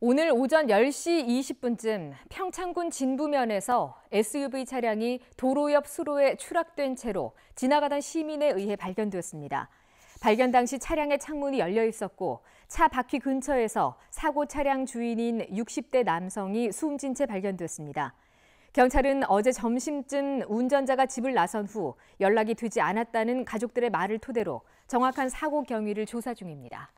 오늘 오전 10시 20분쯤 평창군 진부면에서 SUV 차량이 도로 옆 수로에 추락된 채로 지나가던 시민에 의해 발견되었습니다. 발견 당시 차량의 창문이 열려 있었고 차 바퀴 근처에서 사고 차량 주인인 60대 남성이 숨진 채 발견됐습니다. 경찰은 어제 점심쯤 운전자가 집을 나선 후 연락이 되지 않았다는 가족들의 말을 토대로 정확한 사고 경위를 조사 중입니다.